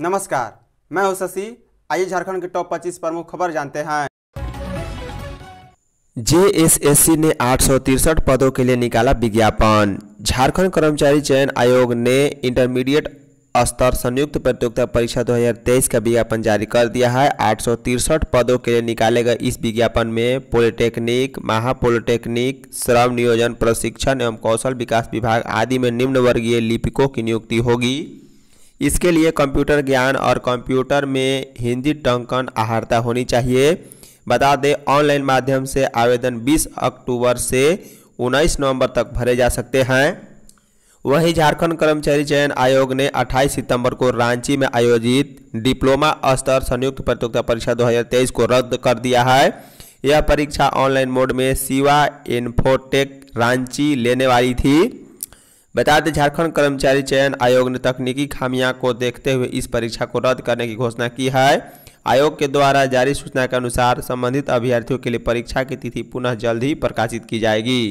नमस्कार मैं हूं शशि आइए झारखंड के टॉप 25 प्रमुख खबर जानते हैं जेएसएससी ने आठ पदों के लिए निकाला विज्ञापन झारखंड कर्मचारी चयन आयोग ने इंटरमीडिएट स्तर संयुक्त प्रतियोगिता परीक्षा 2023 का विज्ञापन जारी कर दिया है आठ पदों के लिए निकाले गए इस विज्ञापन में पॉलिटेक्निक महापॉलिटेक्निक श्रम नियोजन प्रशिक्षण एवं कौशल विकास विभाग आदि में निम्न वर्गीय लिपिकों की नियुक्ति होगी इसके लिए कंप्यूटर ज्ञान और कंप्यूटर में हिंदी टंकन आहारता होनी चाहिए बता दें ऑनलाइन माध्यम से आवेदन बीस अक्टूबर से उन्नीस नवंबर तक भरे जा सकते हैं वहीं झारखंड कर्मचारी चयन आयोग ने 28 सितंबर को रांची में आयोजित डिप्लोमा स्तर संयुक्त प्रतियोगिता परीक्षा 2023 को रद्द कर दिया है यह परीक्षा ऑनलाइन मोड में सिवा इन्फोटेक रांची लेने वाली थी बता दें झारखंड कर्मचारी चयन आयोग ने तकनीकी खामियां को देखते हुए इस परीक्षा को रद्द करने की घोषणा की है आयोग के द्वारा जारी सूचना के अनुसार संबंधित अभ्यर्थियों के लिए परीक्षा की तिथि पुनः जल्द ही प्रकाशित की जाएगी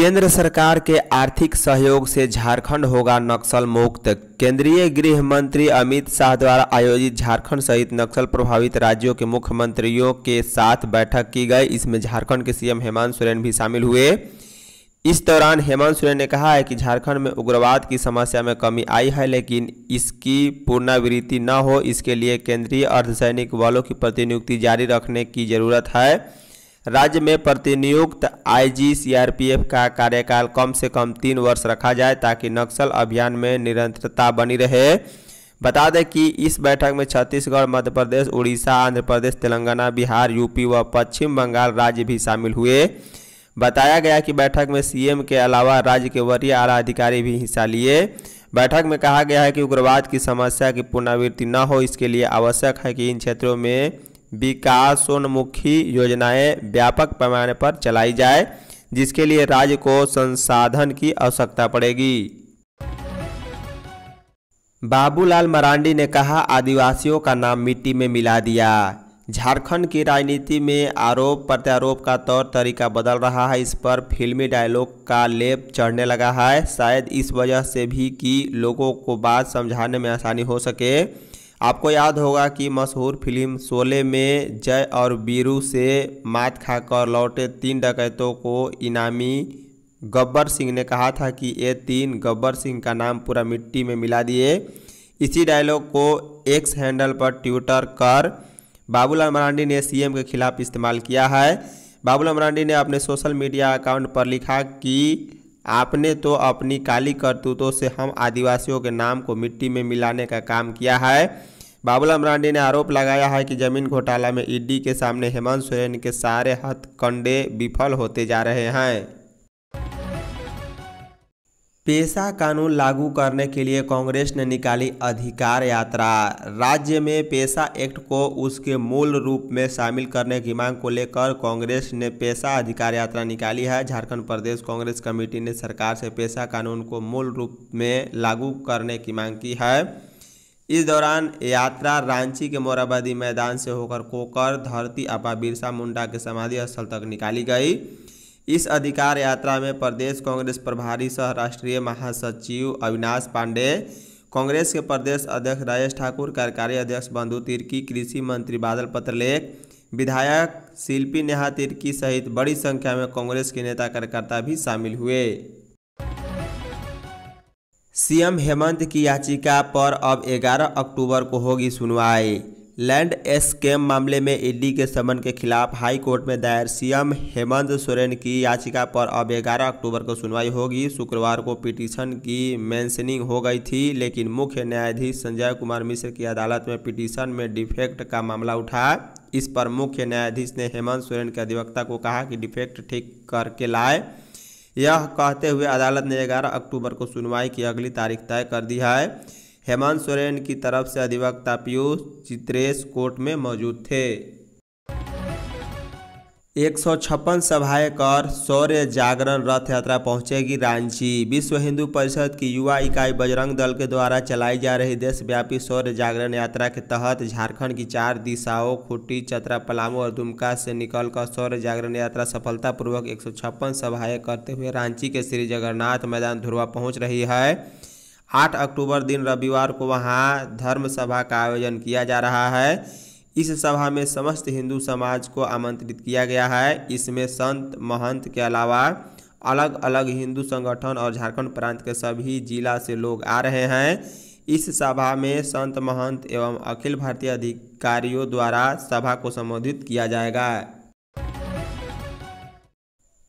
केंद्र सरकार के आर्थिक सहयोग से झारखंड होगा नक्सल मुक्त केंद्रीय गृह मंत्री अमित शाह द्वारा आयोजित झारखंड सहित नक्सल प्रभावित राज्यों के मुख्यमंत्रियों के साथ बैठक की गई इसमें झारखंड के सीएम हेमंत सोरेन भी शामिल हुए इस दौरान हेमंत सोरेन ने कहा है कि झारखंड में उग्रवाद की समस्या में कमी आई है लेकिन इसकी पुनरावृत्ति न हो इसके लिए केंद्रीय अर्धसैनिक बलों की प्रतिनियुक्ति जारी रखने की जरूरत है राज्य में प्रतिनियुक्त आईजी सीआरपीएफ का कार्यकाल कम से कम तीन वर्ष रखा जाए ताकि नक्सल अभियान में निरंतरता बनी रहे बता दें कि इस बैठक में छत्तीसगढ़ मध्य प्रदेश उड़ीसा आंध्र प्रदेश तेलंगाना बिहार यूपी व पश्चिम बंगाल राज्य भी शामिल हुए बताया गया कि बैठक में सीएम के अलावा राज्य के वरीय आला अधिकारी भी हिस्सा लिए बैठक में कहा गया है कि उग्रवाद की समस्या की पुनरावृत्ति न हो इसके लिए आवश्यक है कि इन क्षेत्रों में विकासोन्मुखी योजनाएं व्यापक पैमाने पर चलाई जाए जिसके लिए राज्य को संसाधन की आवश्यकता पड़ेगी बाबूलाल मरांडी ने कहा आदिवासियों का नाम मिट्टी में मिला दिया झारखंड की राजनीति में आरोप प्रत्यारोप का तौर तरीका बदल रहा है इस पर फिल्मी डायलॉग का लेप चढ़ने लगा है शायद इस वजह से भी कि लोगों को बात समझाने में आसानी हो सके आपको याद होगा कि मशहूर फिल्म शोले में जय और बीरू से मात खाकर लौटे तीन डकैतों को इनामी गब्बर सिंह ने कहा था कि ये तीन गब्बर सिंह का नाम पूरा मिट्टी में मिला दिए इसी डायलॉग को एक्स हैंडल पर ट्विटर कर बाबूलाल मरांडी ने सीएम के खिलाफ इस्तेमाल किया है बाबूलाल मरांडी ने अपने सोशल मीडिया अकाउंट पर लिखा कि आपने तो अपनी काली करतूतों से हम आदिवासियों के नाम को मिट्टी में मिलाने का काम किया है बाबूलाल मरांडी ने आरोप लगाया है कि जमीन घोटाला में ईडी के सामने हेमंत सोरेन के सारे हथकंडे विफल होते जा रहे हैं पेशा कानून लागू करने के लिए कांग्रेस ने निकाली अधिकार यात्रा राज्य में पेशा एक्ट को उसके मूल रूप में शामिल करने की मांग को लेकर कांग्रेस ने पेशा अधिकार यात्रा निकाली है झारखंड प्रदेश कांग्रेस कमेटी ने सरकार से पेशा कानून को मूल रूप में लागू करने की मांग की है इस दौरान यात्रा रांची के मोराबादी मैदान से होकर कोकर धरती अपा बिरसा मुंडा के समाधि स्थल तक निकाली गई इस अधिकार यात्रा में प्रदेश कांग्रेस प्रभारी सह राष्ट्रीय महासचिव अविनाश पांडे कांग्रेस के प्रदेश अध्यक्ष राजेश ठाकुर कार्यकारी अध्यक्ष बंधु तिर्की कृषि मंत्री बादल पत्रलेख विधायक शिल्पी नेहा तिर्की सहित बड़ी संख्या में कांग्रेस के नेता कार्यकर्ता भी शामिल हुए सीएम हेमंत की याचिका पर अब 11 अक्टूबर को होगी सुनवाई लैंड स्कैम मामले में ईडी के समन के खिलाफ हाई कोर्ट में दायर सीएम हेमंत सोरेन की याचिका पर अब 11 अक्टूबर को सुनवाई होगी शुक्रवार को पिटीशन की मेंशनिंग हो गई थी लेकिन मुख्य न्यायाधीश संजय कुमार मिश्र की अदालत में पिटीशन में डिफेक्ट का मामला उठा इस पर मुख्य न्यायाधीश ने हेमंत सोरेन के अधिवक्ता को कहा कि डिफेक्ट ठीक करके लाए यह कहते हुए अदालत ने ग्यारह अक्टूबर को सुनवाई की अगली तारीख तय कर दी है हेमंत सोरेन की तरफ से अधिवक्ता पीयूष चित्रेश कोर्ट में मौजूद थे एक सौ छप्पन सभाएं कर सौर्य जागरण रथ यात्रा पहुंचेगी रांची विश्व हिंदू परिषद की युवा इकाई बजरंग दल के द्वारा चलाई जा रही देशव्यापी सौर्य जागरण यात्रा के तहत झारखंड की चार दिशाओं खुट्टी चतरा पलामू और दुमका से निकलकर सौर्य जागरण यात्रा सफलतापूर्वक एक सौ छप्पन सभाएं करते हुए रांची के श्री जगन्नाथ मैदान धुरवा पहुँच रही है आठ अक्टूबर दिन रविवार को वहाँ धर्म सभा का आयोजन किया जा रहा है इस सभा में समस्त हिंदू समाज को आमंत्रित किया गया है इसमें संत महंत के अलावा अलग अलग हिंदू संगठन और झारखंड प्रांत के सभी जिला से लोग आ रहे हैं इस सभा में संत महंत एवं अखिल भारतीय अधिकारियों द्वारा सभा को संबोधित किया जाएगा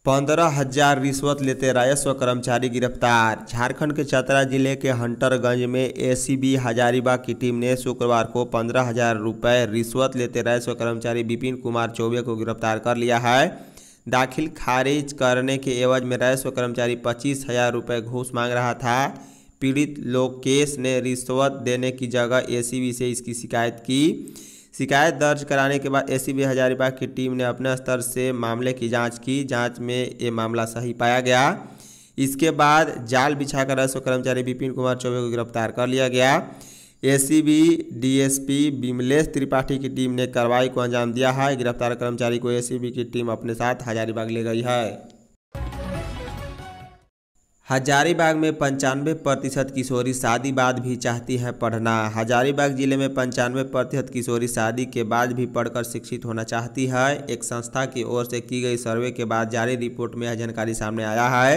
पंद्रह हजार रिश्वत लेते राजस्व कर्मचारी गिरफ्तार झारखंड के चतरा जिले के हंटरगंज में एसीबी हजारीबाग की टीम ने शुक्रवार को पंद्रह हजार रुपये रिश्वत लेते राजस्व कर्मचारी विपिन कुमार चौबे को गिरफ्तार कर लिया है दाखिल खारिज करने के एवज में राजस्व कर्मचारी पच्चीस हजार रुपये घूस मांग रहा था पीड़ित लोकेश ने रिश्वत देने की जगह ए से इसकी शिकायत की शिकायत दर्ज कराने के बाद एसीबी हजारीबाग की टीम ने अपने स्तर से मामले की जांच की जांच में ये मामला सही पाया गया इसके बाद जाल बिछाकर राजस्व कर्मचारी विपिन कुमार चौबे को गिरफ्तार कर लिया गया एसीबी डीएसपी बिमलेश त्रिपाठी की टीम ने कार्रवाई को अंजाम दिया है गिरफ्तार कर्मचारी को एसीबी की टीम अपने साथ हजारीबाग ले गई है हजारीबाग में पंचानवे प्रतिशत किशोरी शादी बाद भी चाहती है पढ़ना हजारीबाग जिले में पंचानवे प्रतिशत किशोरी शादी के बाद भी पढ़कर शिक्षित होना चाहती है एक संस्था की ओर से की गई सर्वे के बाद जारी रिपोर्ट में यह जानकारी सामने आया है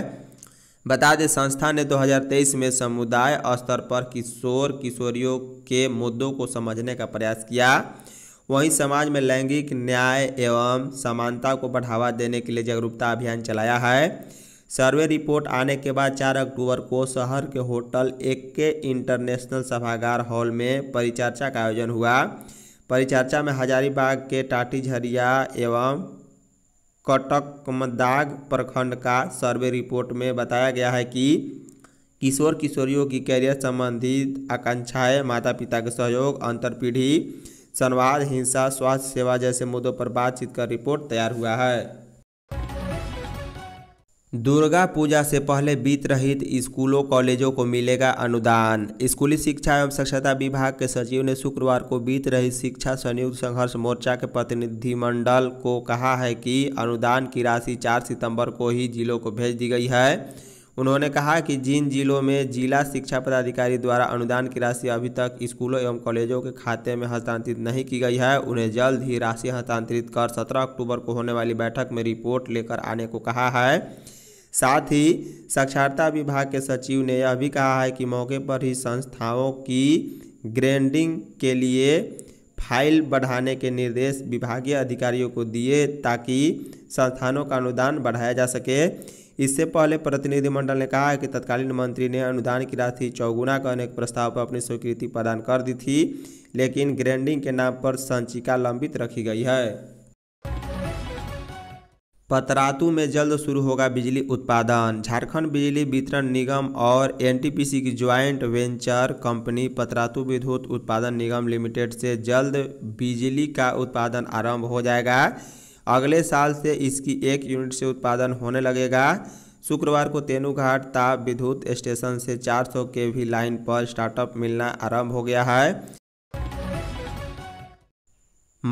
बता दें संस्था ने 2023 में समुदाय स्तर पर किशोर किशोरियों के मुद्दों को समझने का प्रयास किया वहीं समाज में लैंगिक न्याय एवं समानता को बढ़ावा देने के लिए जागरूकता अभियान चलाया है सर्वे रिपोर्ट आने के बाद 4 अक्टूबर को शहर के होटल एक के इंटरनेशनल सभागार हॉल में परिचर्चा का आयोजन हुआ परिचर्चा में हजारीबाग के टाटी झरिया एवं कटकमदाग प्रखंड का सर्वे रिपोर्ट में बताया गया है कि किशोर किशोरियों की कैरियर संबंधित आकांक्षाएं माता पिता के सहयोग अंतर पीढ़ी संवाद हिंसा स्वास्थ्य सेवा जैसे मुद्दों पर बातचीत कर रिपोर्ट तैयार हुआ है दुर्गा पूजा से पहले बीत रहित स्कूलों कॉलेजों को मिलेगा अनुदान स्कूली शिक्षा एवं साक्षरता विभाग के सचिव ने शुक्रवार को बीत रहित शिक्षा संयुक्त संघर्ष मोर्चा के प्रतिनिधिमंडल को कहा है कि अनुदान की राशि 4 सितंबर को ही जिलों को भेज दी गई है उन्होंने कहा कि जिन जिलों में जिला शिक्षा पदाधिकारी द्वारा अनुदान की राशि अभी तक स्कूलों एवं कॉलेजों के खाते में हस्तांतरित नहीं की गई है उन्हें जल्द ही राशि हस्तांतरित कर सत्रह अक्टूबर को होने वाली बैठक में रिपोर्ट लेकर आने को कहा है साथ ही साक्षरता विभाग के सचिव ने यह भी कहा है कि मौके पर ही संस्थाओं की ग्रेडिंग के लिए फाइल बढ़ाने के निर्देश विभागीय अधिकारियों को दिए ताकि संस्थानों का अनुदान बढ़ाया जा सके इससे पहले प्रतिनिधिमंडल ने कहा है कि तत्कालीन मंत्री ने अनुदान की राशि चौगुना करने के प्रस्ताव पर अपनी स्वीकृति प्रदान कर दी थी लेकिन ग्रेडिंग के नाम पर संचिका लंबित रखी गई है पतरातू में जल्द शुरू होगा बिजली उत्पादन झारखंड बिजली वितरण निगम और एनटीपीसी की ज्वाइंट वेंचर कंपनी पतरातू विद्युत उत्पादन निगम लिमिटेड से जल्द बिजली का उत्पादन आरंभ हो जाएगा अगले साल से इसकी एक यूनिट से उत्पादन होने लगेगा शुक्रवार को तेनूघाट ताप विद्युत स्टेशन से 400 केवी लाइन पर स्टार्टअप मिलना आरंभ हो गया है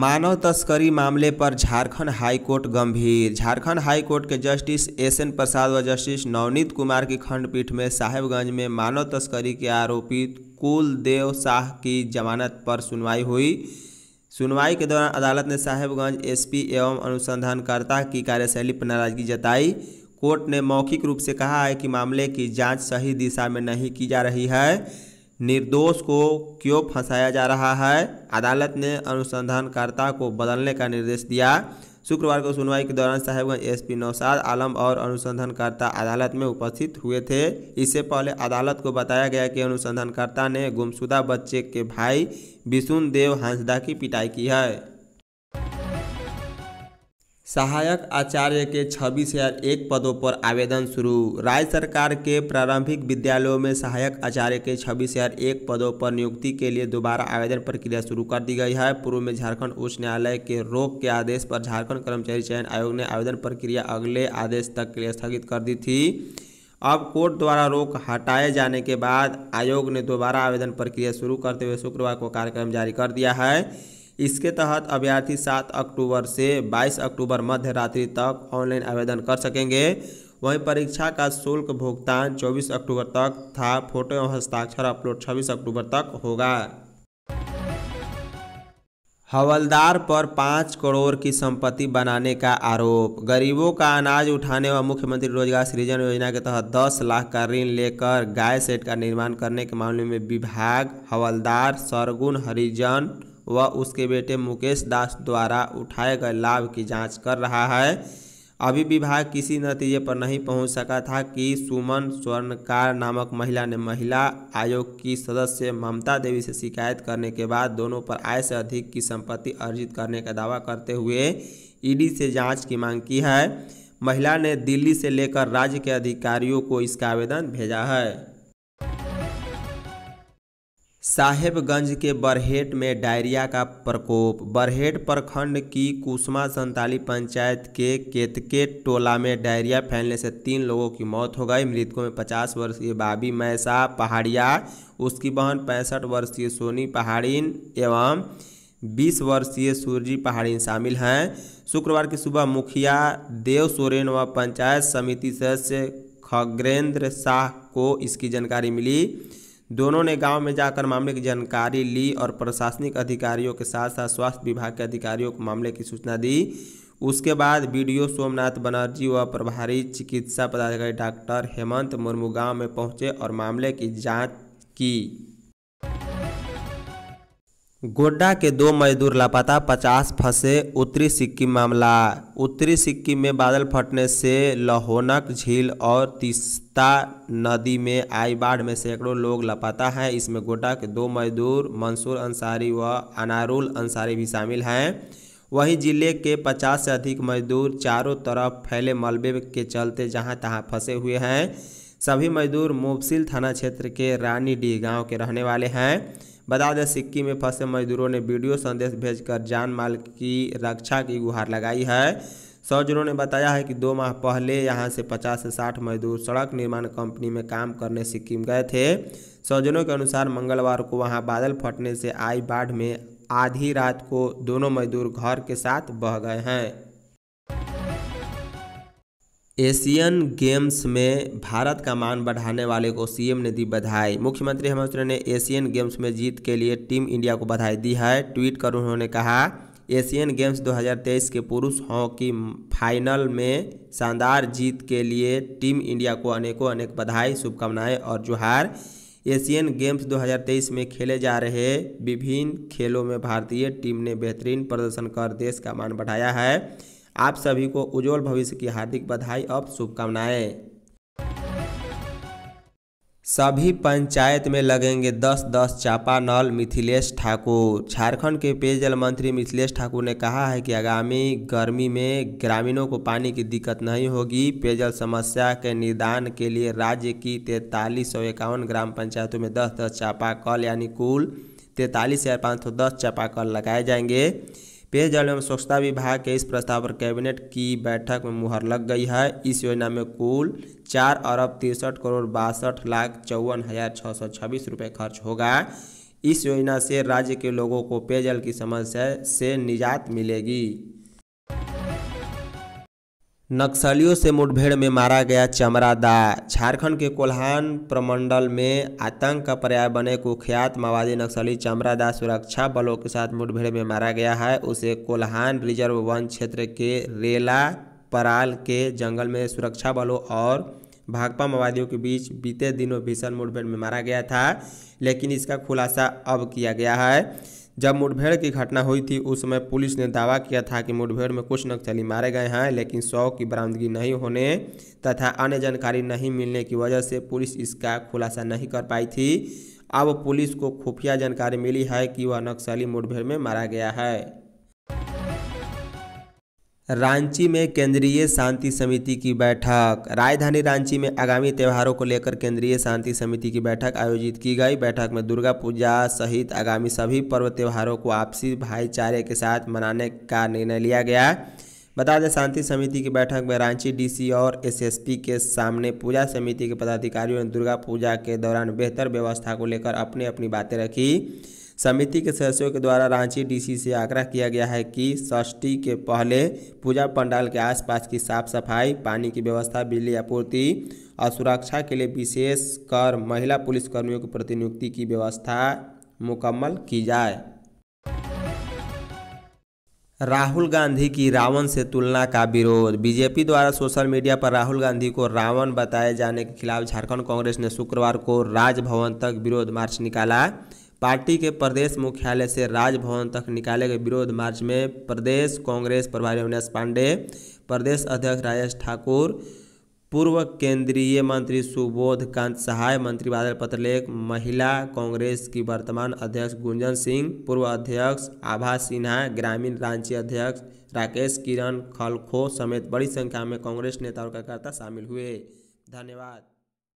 मानव तस्करी मामले पर झारखंड हाईकोर्ट गंभीर झारखंड हाईकोर्ट के जस्टिस एस एन प्रसाद व जस्टिस नवनीत कुमार की खंडपीठ में साहेबगंज में मानव तस्करी के आरोपी कुलदेव शाह की जमानत पर सुनवाई हुई सुनवाई के दौरान अदालत ने साहेबगंज एसपी एवं अनुसंधानकर्ता की कार्यशैली पर नाराजगी जताई कोर्ट ने मौखिक रूप से कहा है कि मामले की जाँच सही दिशा में नहीं की जा रही है निर्दोष को क्यों फंसाया जा रहा है अदालत ने अनुसंधानकर्ता को बदलने का निर्देश दिया शुक्रवार को सुनवाई के दौरान साहेबगंज एसपी नौसाद आलम और अनुसंधानकर्ता अदालत में उपस्थित हुए थे इससे पहले अदालत को बताया गया कि अनुसंधानकर्ता ने गुमशुदा बच्चे के भाई विशुन देव हंसदा की पिटाई की है सहायक आचार्य के छब्बीस हजार एक पदों पर आवेदन शुरू राज्य सरकार के प्रारंभिक विद्यालयों में सहायक आचार्य के छब्बीस हजार एक पदों पर नियुक्ति के लिए दोबारा आवेदन प्रक्रिया शुरू कर दी गई है पूर्व में झारखंड उच्च न्यायालय के रोक के आदेश पर झारखंड कर्मचारी चयन आयोग ने आवेदन प्रक्रिया अगले आदेश तक के लिए स्थगित कर दी थी अब कोर्ट द्वारा रोक हटाए जाने के बाद आयोग ने दोबारा आवेदन प्रक्रिया शुरू करते हुए शुक्रवार को कार्यक्रम जारी कर दिया है इसके तहत अभ्यर्थी सात अक्टूबर से बाईस अक्टूबर मध्य रात्रि तक ऑनलाइन आवेदन कर सकेंगे वहीं परीक्षा का शुल्क भुगतान 24 अक्टूबर तक था फोटो एवं हस्ताक्षर अपलोड 26 अक्टूबर तक होगा हवलदार पर पाँच करोड़ की संपत्ति बनाने का आरोप गरीबों का अनाज उठाने व मुख्यमंत्री रोजगार सृजन योजना के तहत 10 लाख का ऋण लेकर गाय सेट का निर्माण करने के मामले में विभाग हवलदार सरगुन हरिजन व उसके बेटे मुकेश दास द्वारा उठाए गए लाभ की जांच कर रहा है अभी विभाग किसी नतीजे पर नहीं पहुंच सका था कि सुमन स्वर्णकार नामक महिला ने महिला आयोग की सदस्य ममता देवी से शिकायत करने के बाद दोनों पर आय से अधिक की संपत्ति अर्जित करने का दावा करते हुए ईडी से जांच की मांग की है महिला ने दिल्ली से लेकर राज्य के अधिकारियों को इसका आवेदन भेजा है साहेबगंज के बरहेट में डायरिया का प्रकोप बरहेट प्रखंड की कुसमा संताली पंचायत के केतके टोला में डायरिया फैलने से तीन लोगों की मौत हो गई मृतकों में 50 वर्षीय बाबी मैसा पहाड़िया उसकी बहन पैंसठ वर्षीय सोनी पहाड़ीन एवं 20 वर्षीय सूरजी पहाड़ीन शामिल हैं शुक्रवार की सुबह मुखिया देव सोरेन व पंचायत समिति सदस्य खगरेंद्र शाह को इसकी जानकारी मिली दोनों ने गांव में जाकर मामले की जानकारी ली और प्रशासनिक अधिकारियों के साथ साथ स्वास्थ्य विभाग के अधिकारियों को मामले की सूचना दी उसके बाद वीडियो सोमनाथ बनर्जी व प्रभारी चिकित्सा पदाधिकारी डॉक्टर हेमंत मुर्मू गांव में पहुंचे और मामले की जांच की गोड्डा के दो मजदूर लापता पचास फंसे उत्तरी सिक्किम मामला उत्तरी सिक्किम में बादल फटने से लहोनक झील और तीस्ता नदी में आई बाढ़ में सैकड़ों लोग लापता हैं इसमें गोड्डा के दो मजदूर मंसूर अंसारी व अनारुल अंसारी भी शामिल हैं वहीं जिले के 50 से अधिक मजदूर चारों तरफ फैले मलबे के चलते जहाँ तहाँ फंसे हुए हैं सभी मजदूर मुफसिल थाना क्षेत्र के रानीडीह गाँव के रहने वाले हैं बता दें सिक्किम में फंसे मजदूरों ने वीडियो संदेश भेजकर जान माल की रक्षा की गुहार लगाई है सौजनों ने बताया है कि दो माह पहले यहां से 50 से 60 मजदूर सड़क निर्माण कंपनी में काम करने सिक्किम गए थे सौजनों के अनुसार मंगलवार को वहां बादल फटने से आई बाढ़ में आधी रात को दोनों मजदूर घर के साथ बह गए हैं एशियन गेम्स में भारत का मान बढ़ाने वाले को सीएम ने दी बधाई मुख्यमंत्री हेमंत सोरेन ने एशियन गेम्स में जीत के लिए टीम इंडिया को बधाई दी है ट्वीट कर उन्होंने कहा एशियन गेम्स 2023 के पुरुष हॉकी फाइनल में शानदार जीत के लिए टीम इंडिया को अनेकों अनेक बधाई शुभकामनाएं और जोहार एशियन गेम्स 2023 में खेले जा रहे विभिन्न खेलों में भारतीय टीम ने बेहतरीन प्रदर्शन कर देश का मान बढ़ाया है आप सभी को उज्जवल भविष्य की हार्दिक बधाई और शुभकामनाएं सभी पंचायत में लगेंगे दस दस नल मिथिलेश ठाकुर झारखंड के पेयजल मंत्री मिथिलेश ठाकुर ने कहा है कि आगामी गर्मी में ग्रामीणों को पानी की दिक्कत नहीं होगी पेयजल समस्या के निदान के लिए राज्य की तैंतालीस सौ इक्यावन ग्राम पंचायतों में दस दस कल यानी कुल तैंतालीस हज़ार पाँच सौ दस चापा कल लगाए जाएंगे पेयजल एवं स्वच्छता विभाग के इस प्रस्ताव पर कैबिनेट की बैठक में मुहर लग गई है इस योजना में कुल चार अरब तिरसठ करोड़ बासठ लाख चौवन हज़ार छः सौ छब्बीस रुपये खर्च होगा इस योजना से राज्य के लोगों को पेयजल की समस्या से निजात मिलेगी नक्सलियों से मुठभेड़ में मारा गया चमरा दा झारखंड के कोल्हान प्रमंडल में आतंक का पर्याय बने कुख्यात माओवादी नक्सली चमरा दा सुरक्षा बलों के साथ मुठभेड़ में मारा गया है उसे कोल्हान रिजर्व वन क्षेत्र के रेला पराल के जंगल में सुरक्षा बलों और भाकपा माओवादियों के बीच बीते दिनों भीषण मुठभेड़ में मारा गया था लेकिन इसका खुलासा अब किया गया है जब मुठभेड़ की घटना हुई थी उस समय पुलिस ने दावा किया था कि मुठभेड़ में कुछ नक्सली मारे गए हैं लेकिन शव की बरामदगी नहीं होने तथा अन्य जानकारी नहीं मिलने की वजह से पुलिस इसका खुलासा नहीं कर पाई थी अब पुलिस को खुफिया जानकारी मिली है कि वह नक्सली मुठभेड़ में मारा गया है रांची में केंद्रीय शांति समिति की बैठक राजधानी रांची में आगामी त्यौहारों को लेकर केंद्रीय शांति समिति की बैठक आयोजित की गई बैठक में दुर्गा पूजा सहित आगामी सभी पर्व त्यौहारों को आपसी भाईचारे के साथ मनाने का निर्णय लिया गया बता दें शांति समिति की बैठक में रांची डीसी और एसएसपी के सामने पूजा समिति के पदाधिकारियों ने दुर्गा पूजा के दौरान बेहतर व्यवस्था को लेकर अपनी अपनी बातें रखी समिति के सदस्यों के द्वारा रांची डीसी से आग्रह किया गया है कि षष्ठी के पहले पूजा पंडाल के आसपास की साफ सफाई पानी की व्यवस्था बिजली आपूर्ति और सुरक्षा के लिए विशेष कर महिला पुलिसकर्मियों की प्रतिनियुक्ति की व्यवस्था मुकम्मल की जाए राहुल गांधी की रावण से तुलना का विरोध बीजेपी द्वारा सोशल मीडिया पर राहुल गांधी को रावण बताए जाने के खिलाफ झारखंड कांग्रेस ने शुक्रवार को राजभवन तक विरोध मार्च निकाला पार्टी के प्रदेश मुख्यालय से राजभवन तक निकाले गए विरोध मार्च में प्रदेश कांग्रेस प्रभारी अविनाश पांडे प्रदेश अध्यक्ष राजेश ठाकुर पूर्व केंद्रीय मंत्री सुबोध कांत सहाय मंत्री बादल पत्रलेख महिला कांग्रेस की वर्तमान अध्यक्ष गुंजन सिंह पूर्व अध्यक्ष आभा सिन्हा ग्रामीण रांची अध्यक्ष राकेश किरण खलखो समेत बड़ी संख्या में कांग्रेस नेता और कार्यकर्ता शामिल हुए धन्यवाद